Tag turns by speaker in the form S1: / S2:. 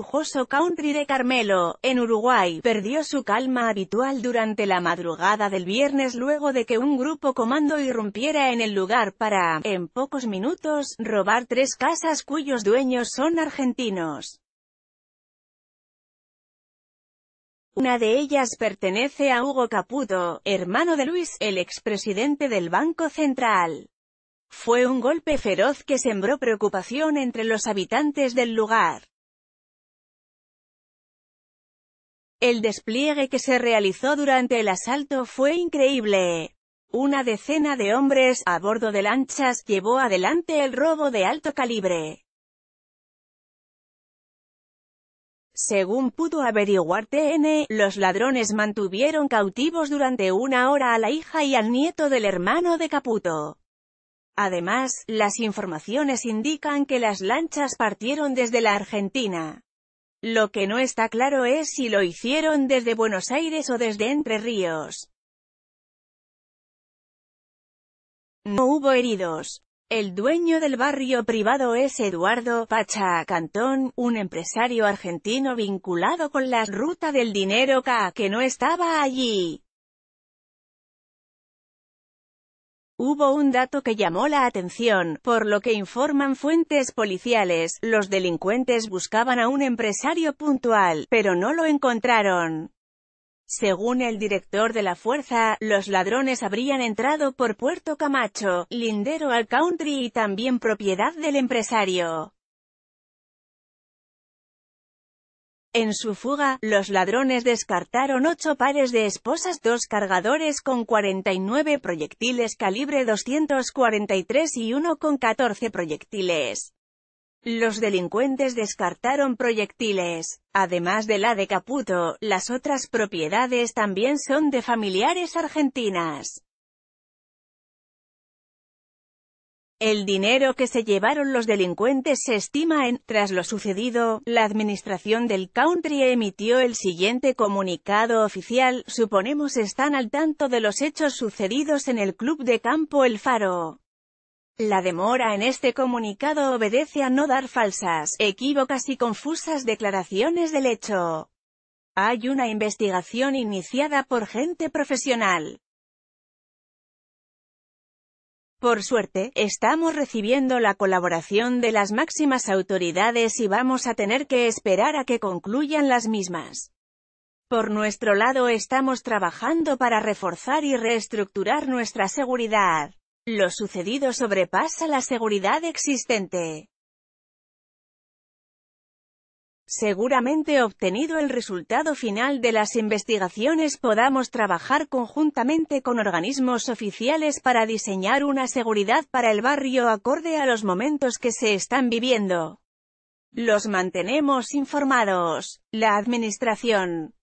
S1: lujoso country de Carmelo, en Uruguay, perdió su calma habitual durante la madrugada del viernes luego de que un grupo comando irrumpiera en el lugar para, en pocos minutos, robar tres casas cuyos dueños son argentinos. Una de ellas pertenece a Hugo Caputo, hermano de Luis, el expresidente del Banco Central. Fue un golpe feroz que sembró preocupación entre los habitantes del lugar. El despliegue que se realizó durante el asalto fue increíble. Una decena de hombres, a bordo de lanchas, llevó adelante el robo de alto calibre. Según pudo averiguar TN, los ladrones mantuvieron cautivos durante una hora a la hija y al nieto del hermano de Caputo. Además, las informaciones indican que las lanchas partieron desde la Argentina. Lo que no está claro es si lo hicieron desde Buenos Aires o desde Entre Ríos. No hubo heridos. El dueño del barrio privado es Eduardo Pacha Cantón, un empresario argentino vinculado con la ruta del dinero K que no estaba allí. Hubo un dato que llamó la atención, por lo que informan fuentes policiales, los delincuentes buscaban a un empresario puntual, pero no lo encontraron. Según el director de la fuerza, los ladrones habrían entrado por Puerto Camacho, lindero al country y también propiedad del empresario. En su fuga, los ladrones descartaron ocho pares de esposas, dos cargadores con 49 proyectiles calibre 243 y uno con 14 proyectiles. Los delincuentes descartaron proyectiles. Además de la de Caputo, las otras propiedades también son de familiares argentinas. El dinero que se llevaron los delincuentes se estima en... Tras lo sucedido, la administración del country emitió el siguiente comunicado oficial, suponemos están al tanto de los hechos sucedidos en el club de campo El Faro. La demora en este comunicado obedece a no dar falsas, equívocas y confusas declaraciones del hecho. Hay una investigación iniciada por gente profesional. Por suerte, estamos recibiendo la colaboración de las máximas autoridades y vamos a tener que esperar a que concluyan las mismas. Por nuestro lado estamos trabajando para reforzar y reestructurar nuestra seguridad. Lo sucedido sobrepasa la seguridad existente. Seguramente obtenido el resultado final de las investigaciones podamos trabajar conjuntamente con organismos oficiales para diseñar una seguridad para el barrio acorde a los momentos que se están viviendo. Los mantenemos informados. La Administración.